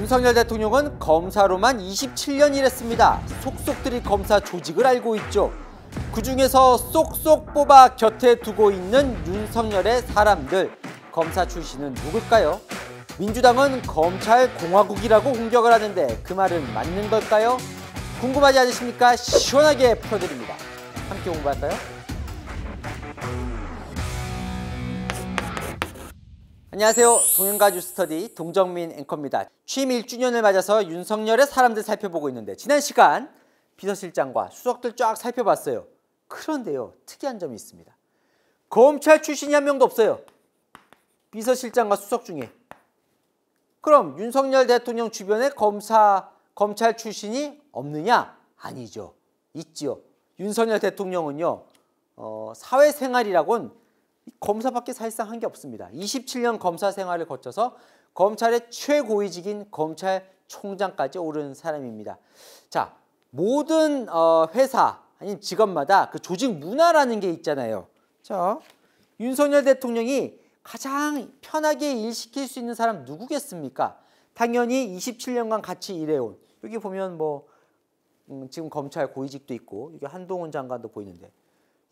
윤석열 대통령은 검사로만 27년 일했습니다. 속속들이 검사 조직을 알고 있죠. 그중에서 쏙쏙 뽑아 곁에 두고 있는 윤석열의 사람들, 검사 출신은 누굴까요? 민주당은 검찰 공화국이라고 공격을 하는데 그 말은 맞는 걸까요? 궁금하지 않으십니까? 시원하게 풀어드립니다. 함께 공부할까요? 안녕하세요. 동영가주 스터디 동정민 앵커입니다. 취임 1주년을 맞아서 윤석열의 사람들 살펴보고 있는데 지난 시간 비서실장과 수석들 쫙 살펴봤어요. 그런데요. 특이한 점이 있습니다. 검찰 출신이 한 명도 없어요. 비서실장과 수석 중에. 그럼 윤석열 대통령 주변에 검사, 검찰 출신이 없느냐? 아니죠. 있지요. 윤석열 대통령은요. 어, 사회생활이라곤 검사밖에 사실상 한 게 없습니다. 27년 검사 생활을 거쳐서 검찰의 최고위직인 검찰총장까지 오른 사람입니다. 자, 모든 어, 회사 아니 직업마다 그 조직 문화라는 게 있잖아요. 자, 윤석열 대통령이 가장 편하게 일시킬 수 있는 사람 누구겠습니까? 당연히 27년간 같이 일해온 여기 보면 뭐 음, 지금 검찰 고위직도 있고 이게 한동훈 장관도 보이는데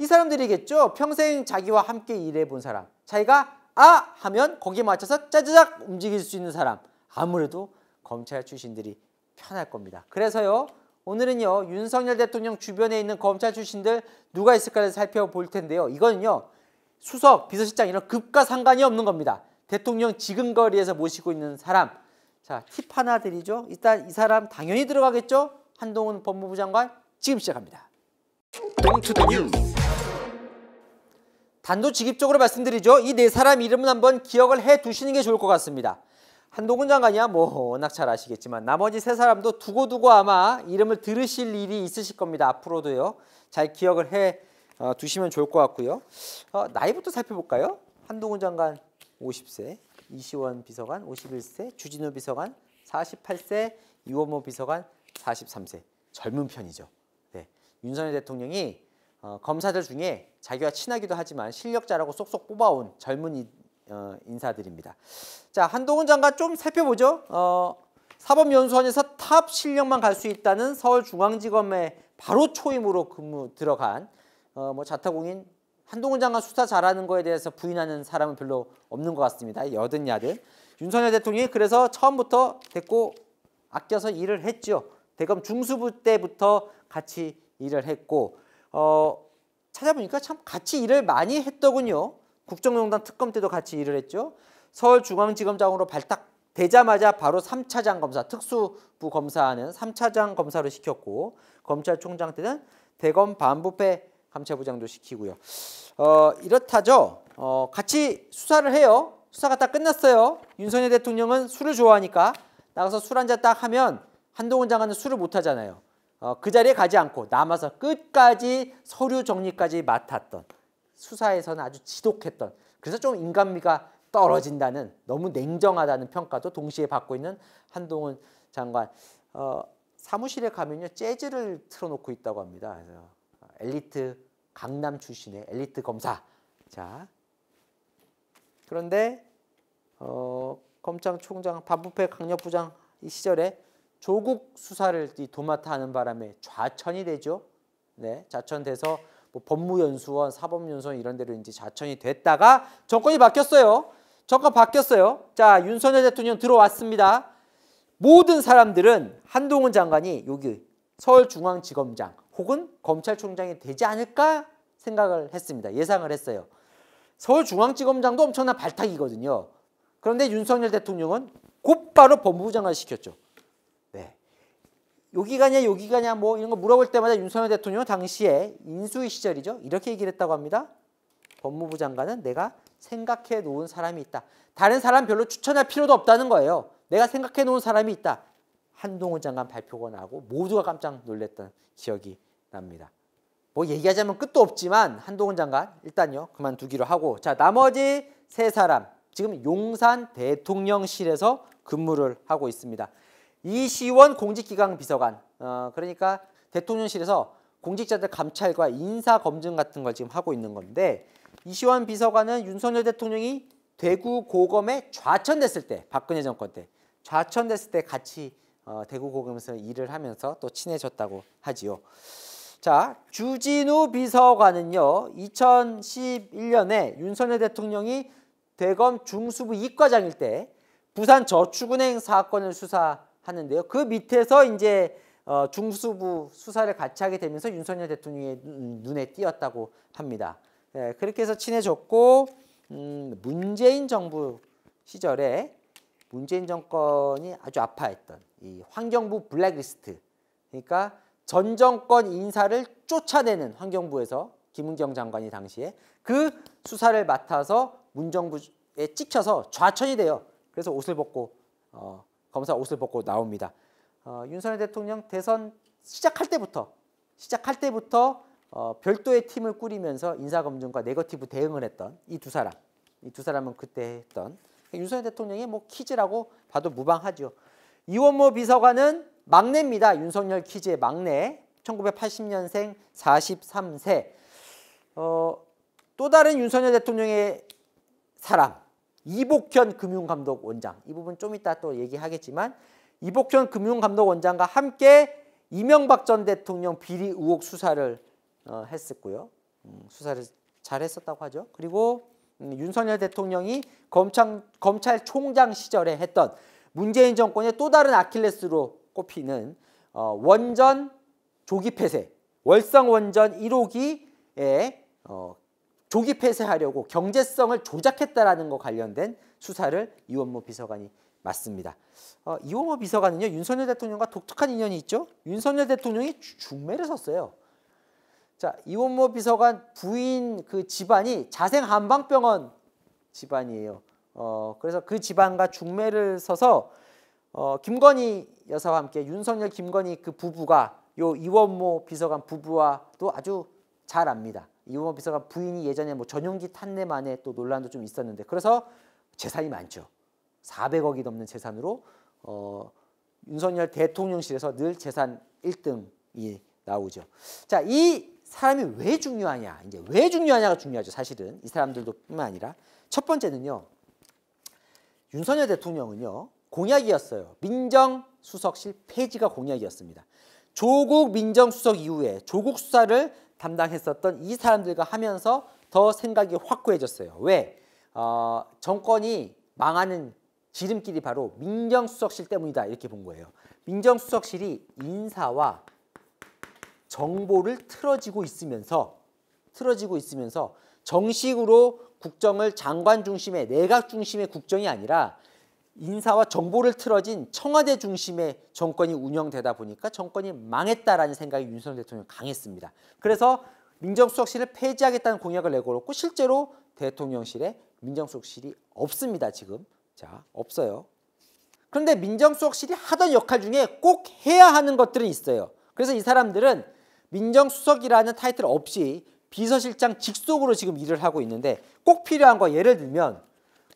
이 사람들이겠죠. 평생 자기와 함께 일해 본 사람. 자기가 아 하면 거기에 맞춰서 짜자작 움직일 수 있는 사람. 아무래도 검찰 출신들이 편할 겁니다. 그래서요. 오늘은요. 윤석열 대통령 주변에 있는 검찰 출신들 누가 있을까를 살펴볼 텐데요. 이거는요. 수석, 비서실장 이런 급과 상관이 없는 겁니다. 대통령 지금 거리에서 모시고 있는 사람. 자, 팁 하나 드리죠. 일단 이 사람 당연히 들어가겠죠. 한동훈 법무부 장관 지금 시작합니다. 단도직입적으로 말씀드리죠. 이 네 사람 이름은 한번 기억을 해 두시는 게 좋을 것 같습니다. 한동훈 장관이야 뭐 워낙 잘 아시겠지만 나머지 세 사람도 두고두고 아마 이름을 들으실 일이 있으실 겁니다. 앞으로도요. 잘 기억을 해 어, 두시면 좋을 것 같고요. 어, 나이부터 살펴볼까요? 한동훈 장관 50세, 이시원 비서관 51세, 주진우 비서관 48세, 이원모 비서관 43세. 젊은 편이죠. 네. 윤석열 대통령이 어, 검사들 중에 자기와 친하기도 하지만 실력자라고 쏙쏙 뽑아온 젊은 이, 어, 인사들입니다. 자 한동훈 장관 좀 살펴보죠. 어, 사법연수원에서 탑 실력만 갈 수 있다는 서울중앙지검에 바로 초임으로 근무 들어간 어, 뭐 자타공인 한동훈 장관 수사 잘하는 거에 대해서 부인하는 사람은 별로 없는 것 같습니다. 여든 야든 윤석열 대통령이 그래서 처음부터 됐고 아껴서 일을 했죠. 대검 중수부 때부터 같이 일을 했고 어, 찾아보니까 참 같이 일을 많이 했더군요. 국정농단 특검 때도 같이 일을 했죠. 서울중앙지검장으로 발탁되자마자 바로 3차장 검사, 특수부 검사하는 3차장 검사로 시켰고 검찰총장 때는 대검 반부패 감찰부장도 시키고요. 어, 이렇다죠. 어, 같이 수사를 해요. 수사가 딱 끝났어요. 윤석열 대통령은 술을 좋아하니까 나가서 술 한잔 딱 하면 한동훈 장관은 술을 못 하잖아요. 어, 그 자리에 가지 않고 남아서 끝까지 서류 정리까지 맡았던 수사에서는 아주 지독했던 그래서 좀 인간미가 떨어진다는 너무 냉정하다는 평가도 동시에 받고 있는 한동훈 장관 어, 사무실에 가면요 재즈를 틀어놓고 있다고 합니다. 그래서 엘리트 강남 출신의 엘리트 검사 자 그런데 어, 검찰총장 반부패 강력부장 이 시절에 조국 수사를 이 도맡아 하는 바람에 좌천이 되죠. 네, 좌천돼서 뭐 법무연수원, 사법연수원 이런 데로 이제 좌천이 됐다가 정권이 바뀌었어요. 정권 바뀌었어요. 자, 윤석열 대통령 들어왔습니다. 모든 사람들은 한동훈 장관이 여기 서울중앙지검장 혹은 검찰총장이 되지 않을까 생각을 했습니다. 예상을 했어요. 서울중앙지검장도 엄청난 발탁이거든요. 그런데 윤석열 대통령은 곧바로 법무부 장관 을 시켰죠. 여기가냐 여기가냐 뭐 이런 거 물어볼 때마다 윤석열 대통령은 당시에 인수위 시절이죠. 이렇게 얘기를 했다고 합니다. 법무부 장관은 내가 생각해 놓은 사람이 있다. 다른 사람 별로 추천할 필요도 없다는 거예요. 내가 생각해 놓은 사람이 있다. 한동훈 장관 발표가 나고 모두가 깜짝 놀랐던 기억이 납니다. 뭐 얘기하자면 끝도 없지만 한동훈 장관 일단요 그만두기로 하고 자 나머지 세 사람 지금 용산 대통령실에서 근무를 하고 있습니다. 이시원 공직기강 비서관 어, 그러니까 대통령실에서 공직자들 감찰과 인사 검증 같은 걸 지금 하고 있는 건데 이시원 비서관은 윤석열 대통령이 대구 고검에 좌천됐을 때 박근혜 정권 때 좌천됐을 때 같이 어, 대구 고검에서 일을 하면서 또 친해졌다고 하지요. 자 주진우 비서관은요 2011년에 윤석열 대통령이 대검 중수부 이과장일 때 부산 저축은행 사건을 수사 하는데요. 그 밑에서 이제 어, 중수부 수사를 같이 하게 되면서 윤석열 대통령의 눈에 띄었다고 합니다. 예, 그렇게 해서 친해졌고 음, 문재인 정부 시절에 문재인 정권이 아주 아파했던 이 환경부 블랙리스트 그러니까 전 정권 인사를 쫓아내는 환경부에서 김은경 장관이 당시에 그 수사를 맡아서 문정부에 찍혀서 좌천이 돼요. 그래서 옷을 벗고 어, 검사 옷을 벗고 나옵니다. 어, 윤석열 대통령 대선 시작할 때부터 시작할 때부터 어, 별도의 팀을 꾸리면서 인사검증과 네거티브 대응을 했던 이 두 사람 이 두 사람은 그때 했던 윤석열 대통령의 뭐 키즈라고 봐도 무방하죠. 이원모 비서관은 막내입니다. 윤석열 키즈의 막내 1980년생 43세 어, 또 다른 윤석열 대통령의 사람 이복현 금융감독 원장 이 부분 좀 이따 또 얘기하겠지만 이복현 금융감독 원장과 함께 이명박 전 대통령 비리 의혹 수사를 어, 했었고요. 음, 수사를 잘 했었다고 하죠. 그리고 음, 윤석열 대통령이 검찰, 검찰총장 시절에 했던 문재인 정권의 또 다른 아킬레스로 꼽히는 어, 원전 조기 폐쇄, 월성 원전 1호기의 어, 조기 폐쇄하려고 경제성을 조작했다라는 거 관련된 수사를 이원모 비서관이 맞습니다. 어, 이원모 비서관은요 윤석열 대통령과 독특한 인연이 있죠. 윤석열 대통령이 중매를 섰어요. 자 이원모 비서관 부인 그 집안이 자생 한방병원 집안이에요. 어, 그래서 그 집안과 중매를 서서 어, 김건희 여사와 함께 윤석열 김건희 그 부부가 요 이원모 비서관 부부와도 아주 잘 압니다. 이범 비서가 부인이 예전에 뭐 전용기 탄내만에 또 논란도 좀 있었는데 그래서 재산이 많죠. 400억이 넘는 재산으로 어, 윤석열 대통령실에서 늘 재산 1등이 나오죠. 자, 이 사람이 왜 중요하냐? 이제 왜 중요하냐가 중요하죠. 사실은 이 사람들도뿐만 아니라 첫 번째는요. 윤석열 대통령은요. 공약이었어요. 민정수석실 폐지가 공약이었습니다. 조국 민정수석 이후에 조국 수사를 담당했었던 이 사람들과 하면서 더 생각이 확고해졌어요. 왜? 어, 정권이 망하는 지름길이 바로 민정수석실 때문이다 이렇게 본 거예요. 민정수석실이 인사와 정보를 틀어지고 있으면서 틀어지고 있으면서 정식으로 국정을 장관 중심의 내각 중심의 국정이 아니라 인사와 정보를 틀어진 청와대 중심의 정권이 운영되다 보니까 정권이 망했다라는 생각이 윤석열 대통령 강했습니다. 그래서 민정수석실을 폐지하겠다는 공약을 내걸었고 실제로 대통령실에 민정수석실이 없습니다. 지금 자 없어요. 그런데 민정수석실이 하던 역할 중에 꼭 해야 하는 것들은 있어요. 그래서 이 사람들은 민정수석이라는 타이틀 없이 비서실장 직속으로 지금 일을 하고 있는데 꼭 필요한 거 예를 들면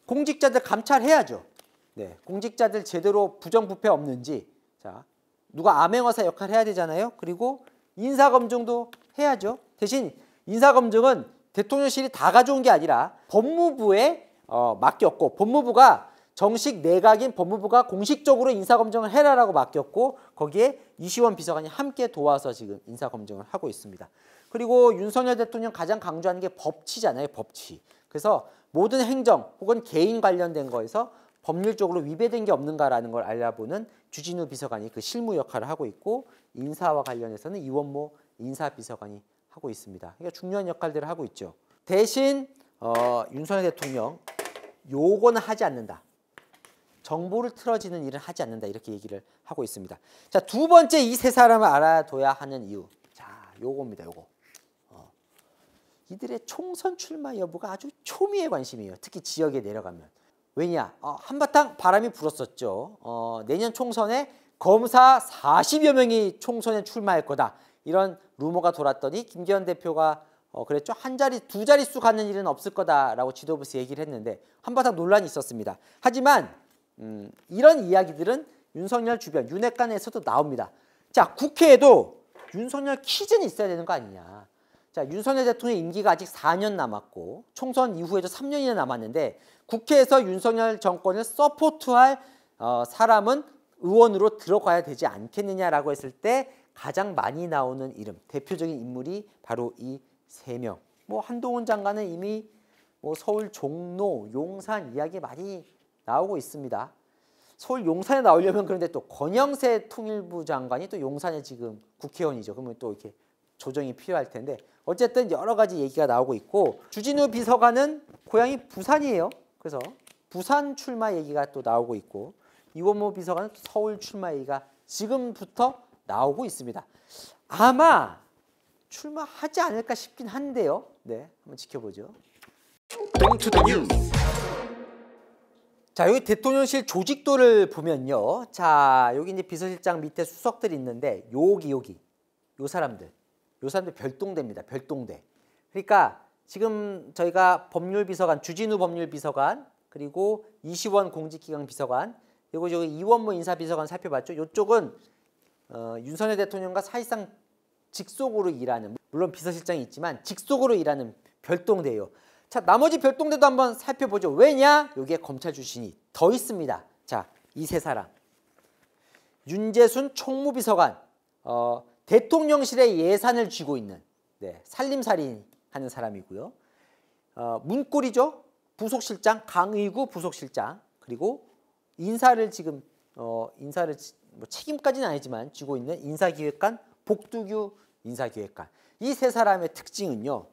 공직자들 감찰해야죠. 네, 공직자들 제대로 부정부패 없는지 자 누가 암행어사 역할을 해야 되잖아요. 그리고 인사검증도 해야죠. 대신 인사검증은 대통령실이 다 가져온 게 아니라 법무부에 어, 맡겼고 법무부가 정식 내각인 법무부가 공식적으로 인사검증을 해라라고 맡겼고 거기에 이시원 비서관이 함께 도와서 지금 인사검증을 하고 있습니다. 그리고 윤석열 대통령 가장 강조하는 게 법치잖아요. 법치. 그래서 모든 행정 혹은 개인 관련된 거에서 법률적으로 위배된 게 없는가라는 걸 알아보는 주진우 비서관이 그 실무 역할을 하고 있고 인사와 관련해서는 이원모 인사비서관이 하고 있습니다. 그러니까 중요한 역할들을 하고 있죠. 대신 어, 윤석열 대통령 요거는 하지 않는다. 정보를 틀어지는 일을 하지 않는다 이렇게 얘기를 하고 있습니다. 자 두 번째 이 세 사람을 알아둬야 하는 이유. 자 요겁니다 요거. 어. 이들의 총선 출마 여부가 아주 초미의 관심이에요. 특히 지역에 내려가면. 왜냐? 어, 한바탕 바람이 불었었죠. 어, 내년 총선에 검사 40여 명이 총선에 출마할 거다. 이런 루머가 돌았더니 김기현 대표가 어, 그랬죠. 한 자리, 두 자릿수 가는 일은 없을 거다라고 지도부에서 얘기를 했는데 한바탕 논란이 있었습니다. 하지만 음, 이런 이야기들은 윤석열 주변, 윤핵관에서도 나옵니다. 자, 국회에도 윤석열 퀴즈는 있어야 되는 거 아니냐. 자, 윤석열 대통령 임기가 아직 4년 남았고 총선 이후에도 3년이나 남았는데 국회에서 윤석열 정권을 서포트할 어, 사람은 의원으로 들어가야 되지 않겠느냐라고 했을 때 가장 많이 나오는 이름, 대표적인 인물이 바로 이 세 명. 뭐 한동훈 장관은 이미 뭐 서울 종로, 용산 이야기 많이 나오고 있습니다. 서울 용산에 나오려면 그런데 또 권영세 통일부 장관이 또 용산에 지금 국회의원이죠. 그러면 또 이렇게 조정이 필요할 텐데 어쨌든 여러 가지 얘기가 나오고 있고 주진우 비서관은 고향이 부산이에요. 그래서 부산 출마 얘기가 또 나오고 있고 이원모 비서관 서울 출마 얘기가 지금부터 나오고 있습니다. 아마 출마하지 않을까 싶긴 한데요. 네, 한번 지켜보죠. 자, 여기 대통령실 조직도를 보면요. 자, 여기 이제 비서실장 밑에 수석들이 있는데 여기 여기 요 사람들. 요 사람들 별동대입니다. 별동대. 그러니까 지금 저희가 법률비서관 주진우 법률비서관 그리고 이시원 공직기강 비서관 그리고 저기 이원무 인사비서관 살펴봤죠. 이쪽은 어, 윤선혜 대통령과 사실상 직속으로 일하는 물론 비서실장이 있지만 직속으로 일하는 별동대요. 자 나머지 별동대도 한번 살펴보죠. 왜냐? 여기에 검찰 출신이 더 있습니다. 자 이 세 사람 윤재순 총무비서관 어, 대통령실의 예산을 쥐고 있는 네, 살림살인 하는 사람이고요. 어, 문골리죠 부속실장, 강의구 부속실장 그리고 인사를 지금 어, 인사를 뭐 책임까지는 아니지만 쥐고 있는 인사기획관 복두규 인사기획관 이 세 사람의 특징은요.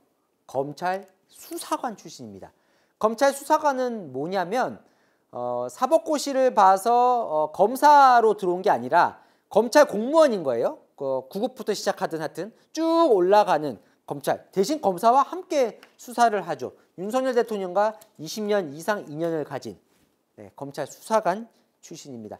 검찰 수사관 출신입니다. 검찰 수사관은 뭐냐면 어, 사법고시를 봐서 어, 검사로 들어온 게 아니라 검찰 공무원인 거예요. 그 구급부터 시작하든 하여튼 쭉 올라가는 검찰 대신 검사와 함께 수사를 하죠. 윤석열 대통령과 20년 이상 인연을 가진 네, 검찰 수사관 출신입니다.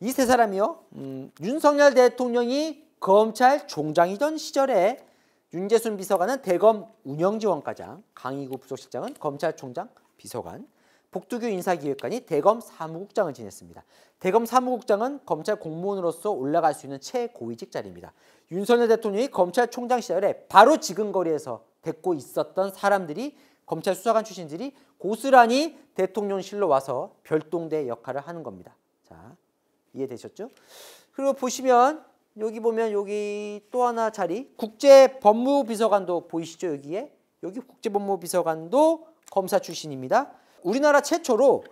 이 세 사람이요. 음, 윤석열 대통령이 검찰 총장이던 시절에 윤재순 비서관은 대검 운영지원과장, 강희구 부속실장은 검찰총장 비서관, 복두교 인사기획관이 대검 사무국장을 지냈습니다. 대검 사무국장은 검찰 공무원으로서 올라갈 수 있는 최고위직 자리입니다. 윤석열 대통령이 검찰총장 시절에 바로 지금 거리에서 데리고 있었던 사람들이 검찰 수사관 출신들이 고스란히 대통령실로 와서 별동대 역할을 하는 겁니다. 자, 이해되셨죠? 그리고 보시면 여기 보면 여기 또 하나 자리 국제법무비서관도 보이시죠 여기에? 여기 국제법무비서관도 검사 출신입니다. 우리나라 최초로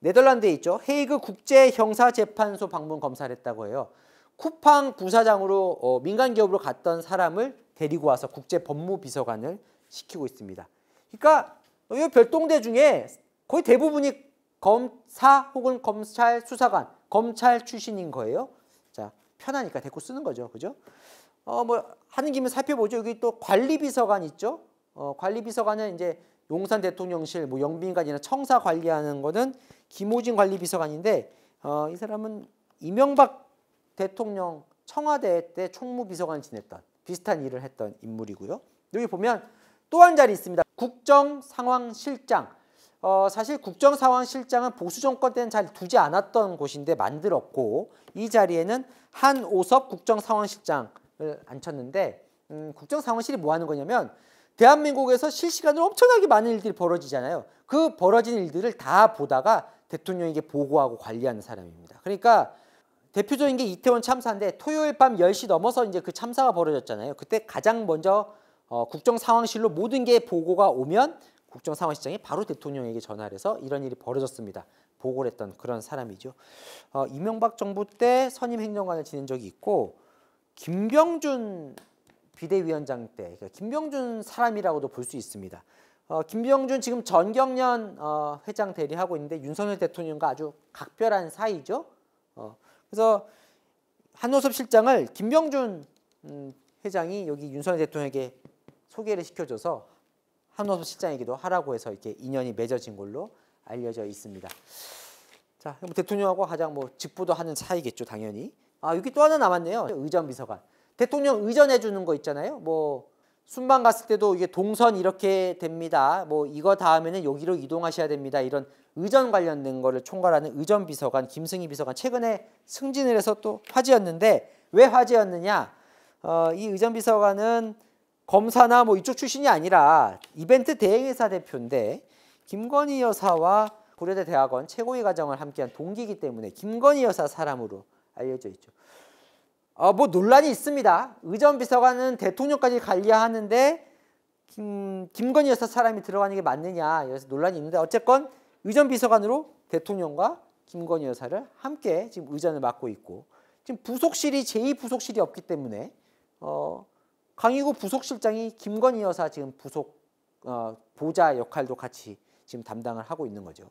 네덜란드에 있죠. 헤이그 국제형사재판소 방문 검사를 했다고 해요. 쿠팡 부사장으로 어, 민간 기업으로 갔던 사람을 데리고 와서 국제 법무비서관을 시키고 있습니다. 그러니까 이 별동대 중에 거의 대부분이 검사 혹은 검찰 수사관, 검찰 출신인 거예요. 자, 편하니까 데리고 쓰는 거죠. 그죠? 어, 뭐 하는 김에 살펴보죠. 여기 또 관리비서관 있죠? 어, 관리비서관은 이제 용산 대통령실, 뭐 영빈관이나 청사 관리하는 거는 김호진 관리비서관인데 어, 이 사람은 이명박 대통령 청와대 때 총무비서관 지냈던 비슷한 일을 했던 인물이고요. 여기 보면 또 한 자리 있습니다. 국정상황실장. 어, 사실 국정상황실장은 보수정권 때는 잘 두지 않았던 곳인데 만들었고 이 자리에는 한오섭 국정상황실장을 앉혔는데 음, 국정상황실이 뭐 하는 거냐면 대한민국에서 실시간으로 엄청나게 많은 일들이 벌어지잖아요. 그 벌어진 일들을 다 보다가 대통령에게 보고하고 관리하는 사람입니다. 그러니까 대표적인 게 이태원 참사인데 토요일 밤 10시 넘어서 이제 그 참사가 벌어졌잖아요. 그때 가장 먼저 어, 국정상황실로 모든 게 보고가 오면 국정상황실장이 바로 대통령에게 전화를 해서 이런 일이 벌어졌습니다. 보고를 했던 그런 사람이죠. 어, 이명박 정부 때 선임 행정관을 지낸 적이 있고 김병준 비대위원장 때 그러니까 김병준 사람이라고도 볼 수 있습니다. 어, 김병준 지금 전경련 어, 회장 대리하고 있는데 윤석열 대통령과 아주 각별한 사이죠. 어, 그래서 한호섭 실장을 김병준 음, 회장이 여기 윤석열 대통령에게 소개를 시켜줘서 한호섭 실장이기도 하라고 해서 이렇게 인연이 맺어진 걸로 알려져 있습니다. 자, 뭐 대통령하고 가장 뭐 직보도 하는 사이겠죠, 당연히. 아, 여기 또 하나 남았네요. 의전 비서관. 대통령 의전해 주는 거 있잖아요. 뭐 순방 갔을 때도 이게 동선 이렇게 됩니다. 뭐 이거 다음에는 여기로 이동하셔야 됩니다. 이런 의전 관련된 거를 총괄하는 의전 비서관 김승희 비서관 최근에 승진을 해서 또 화제였는데 왜 화제였느냐? 어, 이 의전 비서관은 검사나 뭐 이쪽 출신이 아니라 이벤트 대행회사 대표인데 김건희 여사와 고려대 대학원 최고위 과정을 함께한 동기이기 때문에 김건희 여사 사람으로 알려져 있죠. 어, 뭐 논란이 있습니다. 의전 비서관은 대통령까지 관리하는데 김, 김건희 여사 사람이 들어가는 게 맞느냐 여기서 논란이 있는데 어쨌건 의전 비서관으로 대통령과 김건희 여사를 함께 지금 의전을 맡고 있고 지금 부속실이 제2부속실이 없기 때문에 어, 강희구 부속실장이 김건희 여사 지금 부속 어, 보좌 역할도 같이 지금 담당을 하고 있는 거죠.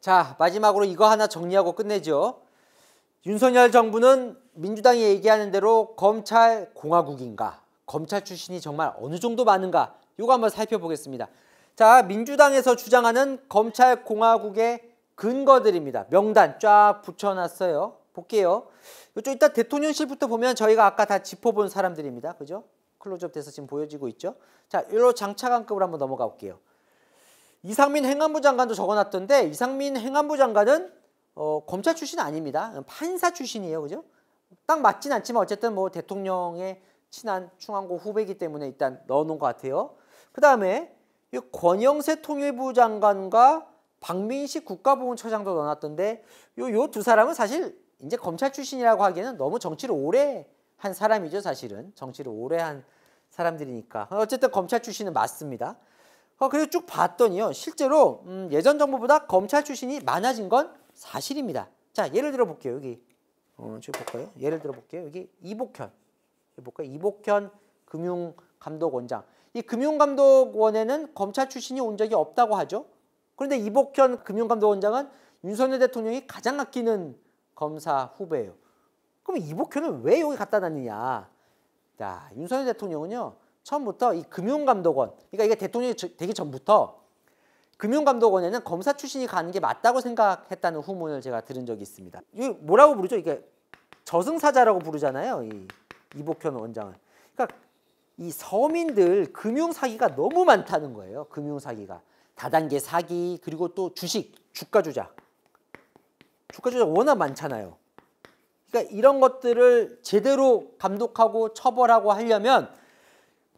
자, 마지막으로 이거 하나 정리하고 끝내죠. 윤석열 정부는 민주당이 얘기하는 대로 검찰 공화국인가, 검찰 출신이 정말 어느 정도 많은가, 이거 한번 살펴보겠습니다. 자, 민주당에서 주장하는 검찰 공화국의 근거들입니다. 명단 쫙 붙여놨어요. 볼게요. 이쪽 일단 대통령실부터 보면 저희가 아까 다 짚어본 사람들입니다. 그죠? 클로즈업 돼서 지금 보여지고 있죠. 자, 일로 장차관급으로 한번 넘어가 볼게요. 이상민 행안부 장관도 적어놨던데 이상민 행안부 장관은 어, 검찰 출신 아닙니다. 판사 출신이에요, 그죠? 딱 맞진 않지만 어쨌든 뭐 대통령의 친한 충안고 후배이기 때문에 일단 넣어놓은 것 같아요. 그 다음에 권영세 통일부 장관과 박민식 국가보훈처장도 넣어놨던데 요요두 사람은 사실 이제 검찰 출신이라고 하기에는 너무 정치를 오래 한 사람이죠 사실은 정치를 오래 한 사람들이니까 어쨌든 검찰 출신은 맞습니다. 어, 그래서 쭉 봤더니요. 실제로 음, 예전 정부보다 검찰 출신이 많아진 건 사실입니다. 자, 예를 들어 볼게요. 여기. 어, 지금 볼까요? 예를 들어 볼게요. 여기 이복현. 여기 볼까요? 이복현 금융감독원장. 이 금융감독원에는 검찰 출신이 온 적이 없다고 하죠. 그런데 이복현 금융감독원장은 윤석열 대통령이 가장 아끼는 검사 후배예요. 그럼 이복현은 왜 여기 갖다 놨느냐? 자, 윤석열 대통령은요. 처음부터 이 금융감독원, 그러니까 이게 대통령이 되기 전부터 금융감독원에는 검사 출신이 가는 게 맞다고 생각했다는 후문을 제가 들은 적이 있습니다. 이 뭐라고 부르죠? 이게 저승사자라고 부르잖아요. 이 이복현 원장은. 그러니까 이 서민들 금융 사기가 너무 많다는 거예요. 금융 사기가 다단계 사기 그리고 또 주식 주가 조작, 주가 조작 워낙 많잖아요. 그러니까 이런 것들을 제대로 감독하고 처벌하고 하려면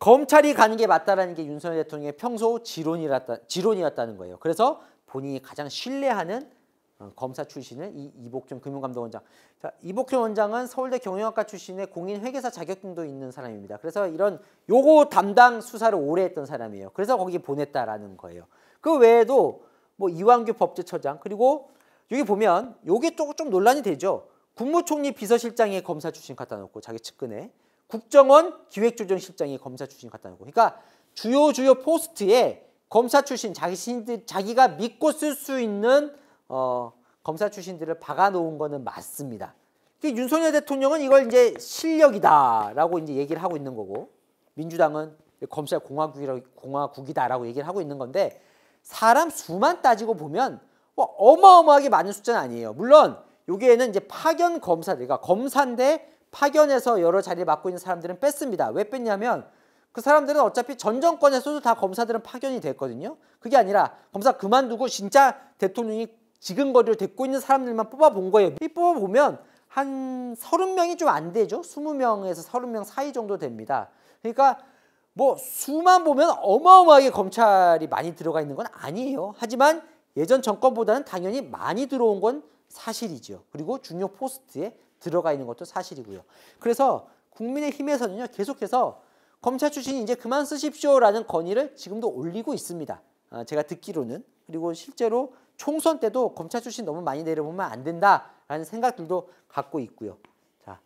검찰이 가는 게 맞다라는 게 윤석열 대통령의 평소 지론이었다, 지론이었다는 거예요. 그래서 본인이 가장 신뢰하는 어, 검사 출신은 이 이복준 금융감독원장. 자, 이복준 원장은 서울대 경영학과 출신의 공인회계사 자격증도 있는 사람입니다. 그래서 이런 요거 담당 수사를 오래 했던 사람이에요. 그래서 거기 보냈다라는 거예요. 그 외에도 뭐 이완규 법제처장 그리고 여기 보면 요게 조금 좀 논란이 되죠. 국무총리 비서실장의 검사 출신 갖다 놓고 자기 측근에 국정원 기획조정실장이 검사 출신 같다는 거. 그러니까 주요 주요 포스트에 검사 출신 자신들 기 자기가 믿고 쓸 수 있는 어, 검사 출신들을 박아놓은 거는 맞습니다. 그 윤석열 대통령은 이걸 이제 실력이다라고 이제 얘기를 하고 있는 거고 민주당은 검찰 공화국이라 고 공화국이다라고 얘기를 하고 있는 건데 사람 수만 따지고 보면 뭐 어마어마하게 많은 숫자는 아니에요. 물론 여기에는 이제 파견 검사들, 그러니까 검사인데 파견해서 여러 자리를 맡고 있는 사람들은 뺐습니다. 왜 뺐냐면 그 사람들은 어차피 전 정권에서도 다 검사들은 파견이 됐거든요. 그게 아니라 검사 그만두고 진짜 대통령이 지금거리를 데리고 있는 사람들만 뽑아본 거예요. 이 뽑아보면 한 서른 명이 좀 안 되죠. 스무 명에서 서른 명 사이 정도 됩니다. 그러니까 뭐 수만 보면 어마어마하게 검찰이 많이 들어가 있는 건 아니에요. 하지만 예전 정권보다는 당연히 많이 들어온 건 사실이죠. 그리고 중요 포스트에 들어가 있는 것도 사실이고요. 그래서 국민의힘에서는요 계속해서 검찰 출신이 이제 그만 쓰십시오라는 건의를 지금도 올리고 있습니다. 아, 제가 듣기로는 그리고 실제로 총선 때도 검찰 출신 너무 많이 내려보면 안 된다라는 생각들도 갖고 있고요. 자,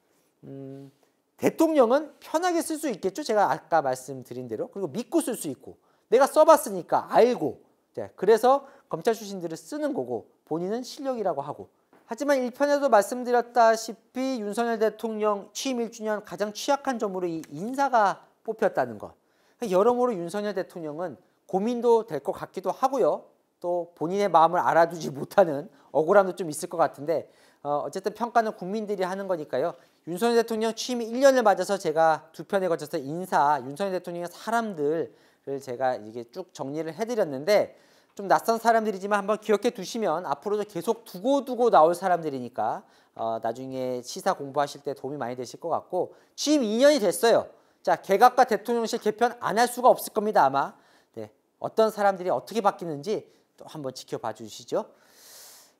음, 대통령은 편하게 쓸 수 있겠죠. 제가 아까 말씀드린 대로 그리고 믿고 쓸 수 있고 내가 써봤으니까 알고 자, 네, 그래서 검찰 출신들을 쓰는 거고 본인은 실력이라고 하고 하지만 1편에도 말씀드렸다시피 윤석열 대통령 취임 1주년 가장 취약한 점으로 이 인사가 뽑혔다는 것. 그러니까 여러모로 윤석열 대통령은 고민도 될 것 같기도 하고요. 또 본인의 마음을 알아두지 못하는 억울함도 좀 있을 것 같은데 어, 쨌든 평가는 국민들이 하는 거니까요. 윤석열 대통령 취임 1년을 맞아서 제가 두 편에 걸쳐서 인사, 윤석열 대통령의 사람들을 제가 이게 쭉 정리를 해드렸는데 좀 낯선 사람들이지만 한번 기억해 두시면 앞으로도 계속 두고두고 나올 사람들이니까 어, 나중에 시사 공부하실 때 도움이 많이 되실 것 같고 취임 2년이 됐어요. 자 개각과 대통령실 개편 안 할 수가 없을 겁니다 아마. 네, 어떤 사람들이 어떻게 바뀌는지 또 한번 지켜봐 주시죠.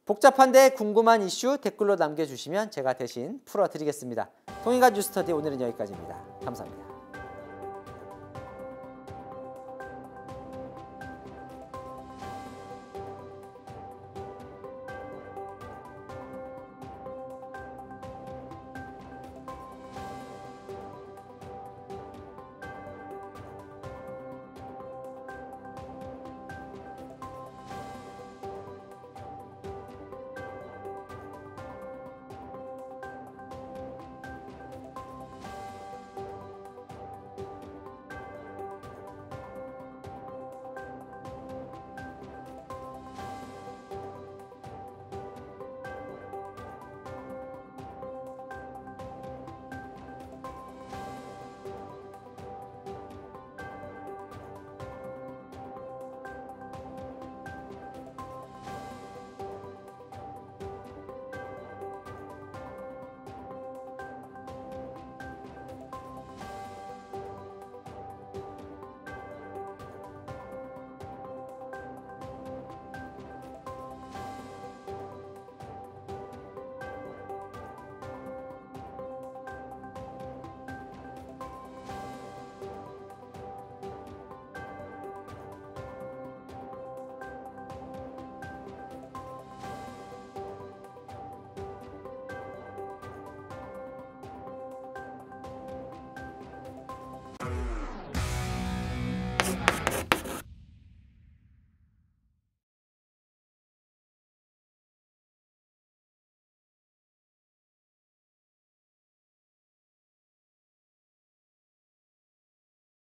복잡한데 궁금한 이슈 댓글로 남겨주시면 제가 대신 풀어드리겠습니다. 통일과 뉴스터디 오늘은 여기까지입니다. 감사합니다.